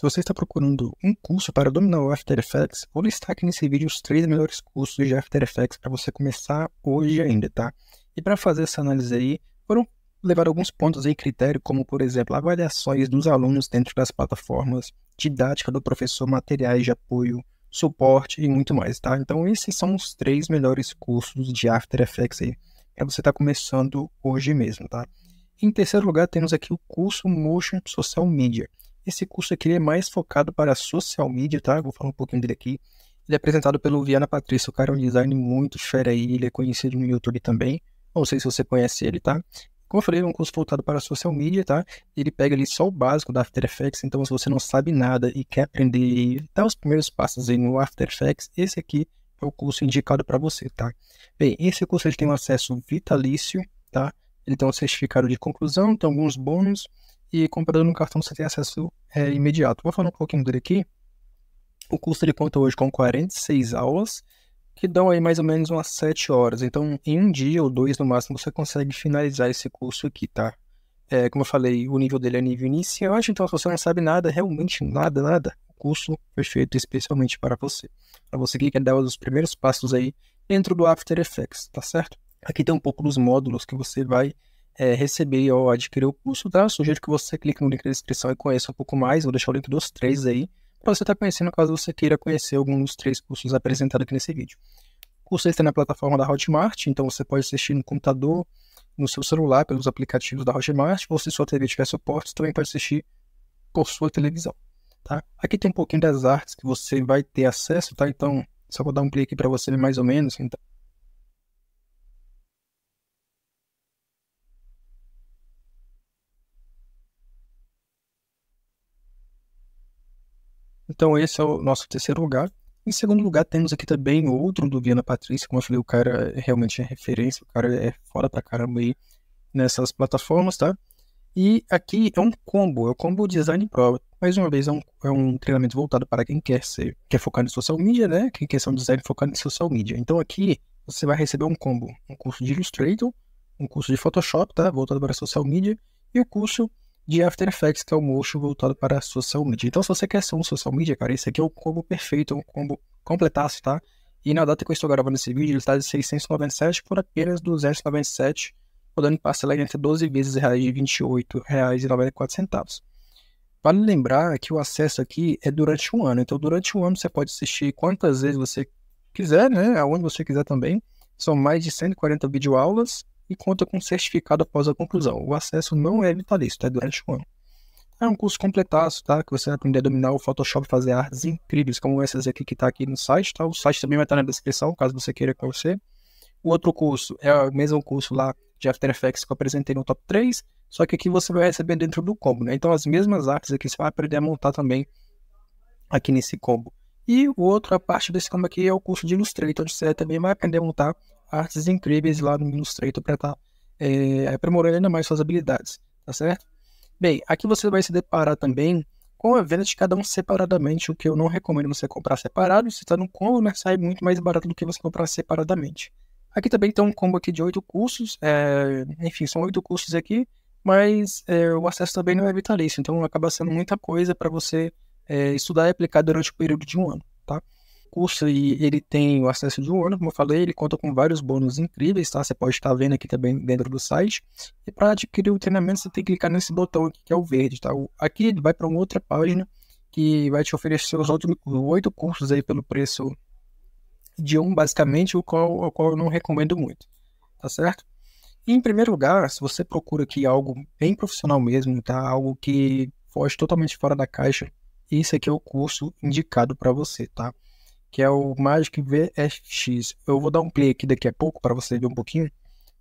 Se você está procurando um curso para dominar o After Effects, vou listar aqui nesse vídeo os três melhores cursos de After Effects para você começar hoje ainda, tá? E para fazer essa análise aí, foram levar alguns pontos em critério, como por exemplo, avaliações dos alunos dentro das plataformas, didática do professor, materiais de apoio, suporte e muito mais, tá? Então esses são os três melhores cursos de After Effects aí, para você estar tá começando hoje mesmo, tá? Em terceiro lugar, temos aqui o curso Motion Social Media. Esse curso aqui é mais focado para social media, tá? Vou falar um pouquinho dele aqui. Ele é apresentado pelo Viana Patrícia, o cara é um design muito fera aí, ele é conhecido no YouTube também. Não sei se você conhece ele, tá? Como eu falei, é um curso voltado para social media, tá? Ele pega ali só o básico do After Effects, então se você não sabe nada e quer aprender e dar os primeiros passos aí no After Effects, esse aqui é o curso indicado para você, tá? Bem, esse curso ele tem um acesso vitalício, tá? Ele tem um certificado de conclusão, tem alguns bônus e comprando no cartão você tem acesso é, imediato. Vou falar um pouquinho dele aqui. O curso ele conta hoje com 46 aulas, que dão aí mais ou menos umas 7 horas. Então, em um dia ou dois no máximo, você consegue finalizar esse curso aqui, tá? É, como eu falei, o nível dele é nível iniciante, então se você não sabe nada, realmente nada, nada, o curso foi feito especialmente para você. Para você que quer dar os primeiros passos aí dentro do After Effects, tá certo? Aqui tem um pouco dos módulos que você vai é, receber ou adquirir o curso, tá? sugiro que você clique no link da descrição e conheça um pouco mais. Vou deixar o link dos três aí, para você estar tá conhecendo caso você queira conhecer algum dos três cursos apresentados aqui nesse vídeo. O curso está na plataforma da Hotmart, então você pode assistir no computador, no seu celular, pelos aplicativos da Hotmart, ou se sua TV tiver suporte, também pode assistir por sua televisão, tá? Aqui tem um pouquinho das artes que você vai ter acesso, tá? Então, só vou dar um clique aqui para você ver mais ou menos. Então, Então, esse é o nosso terceiro lugar. Em segundo lugar, temos aqui também outro do Viana Patrícia. Como eu falei, o cara realmente é referência, o cara é foda pra caramba aí nessas plataformas, tá? E aqui é um combo, é o um combo design pro. Mais uma vez, é um, é um treinamento voltado para quem quer ser, quer focar em social media, né? Quem quer ser um design focado em social media. Então aqui você vai receber um combo, um curso de Illustrator, um curso de Photoshop, tá? Voltado para social media, e o curso de After Effects, que é o motion voltado para social media. Então, se você quer ser um social media, cara, esse aqui é o combo perfeito, um combo completasse, tá? E na data que eu estou gravando esse vídeo, ele está de 697 por apenas 297, podendo parcelar entre 12 vezes reais de R$ 28,94. Vale lembrar que o acesso aqui é durante um ano. Então, durante um ano você pode assistir quantas vezes você quiser, né? Aonde você quiser também. São mais de 140 videoaulas e conta com certificado após a conclusão. O acesso não é vitalício, é durante um ano. É um curso completaço, tá? Que você vai aprender a dominar o Photoshop e fazer artes incríveis, como essas aqui que tá aqui no site, tá? O site também vai estar na descrição, caso você queira conhecer. O outro curso é o mesmo curso lá de After Effects que eu apresentei no top 3, só que aqui você vai receber dentro do combo, né? Então as mesmas artes aqui você vai aprender a montar também aqui nesse combo. E outra parte desse combo aqui é o curso de Illustrator, onde você também vai aprender a montar artes incríveis lá no Illustrator para estar tá, é, aprimorando ainda mais suas habilidades, tá certo? Bem, aqui você vai se deparar também com a venda de cada um separadamente, o que eu não recomendo você comprar separado, se está no combo, né, sai muito mais barato do que você comprar separadamente. Aqui também tem um combo aqui de oito cursos, é, enfim, são oito cursos aqui, mas é, o acesso também não é vitalício, então acaba sendo muita coisa para você é, estudar e aplicar durante o período de um ano, tá? curso e ele tem o acesso de um ano, como eu falei, ele conta com vários bônus incríveis, tá? Você pode estar vendo aqui também dentro do site. E para adquirir o treinamento, você tem que clicar nesse botão aqui, que é o verde, tá? Aqui ele vai para uma outra página que vai te oferecer os outros oito cursos aí pelo preço de um, basicamente, o qual, o qual eu não recomendo muito, tá certo? E, em primeiro lugar, se você procura aqui algo bem profissional mesmo, tá? Algo que foge totalmente fora da caixa, esse aqui é o curso indicado para você, tá? que é o Magic VFX. Eu vou dar um play aqui daqui a pouco para você ver um pouquinho,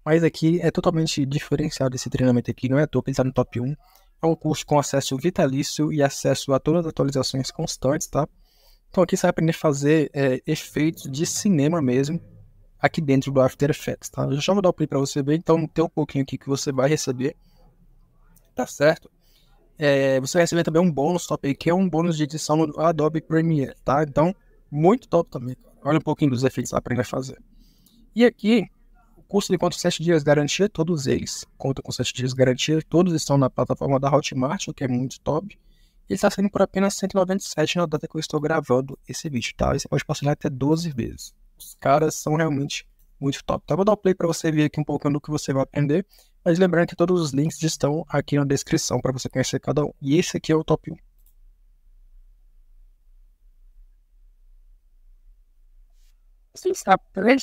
mas aqui é totalmente diferenciado esse treinamento aqui, não é à toa pensar tá no top 1. É um curso com acesso vitalício e acesso a todas as atualizações constantes, tá? Então aqui você vai aprender a fazer é, efeitos de cinema mesmo, aqui dentro do After Effects, tá? Eu já vou dar o play para você ver, então tem um pouquinho aqui que você vai receber, tá certo? É, você vai receber também um bônus top aí, que é um bônus de edição no Adobe Premiere, tá? Então, muito top também. Olha um pouquinho dos efeitos lá para ele fazer. E aqui, o custo de quanto 7 dias garantia, todos eles. Conta com 7 dias garantia, todos estão na plataforma da Hotmart, o que é muito top. Ele está saindo por apenas 197 na data que eu estou gravando esse vídeo, tá? E você pode parcelar até 12 vezes. Os caras são realmente muito top. eu tá, Vou dar o um play para você ver aqui um pouquinho do que você vai aprender. Mas lembrando que todos os links estão aqui na descrição para você conhecer cada um. E esse aqui é o top 1. Здесь апрель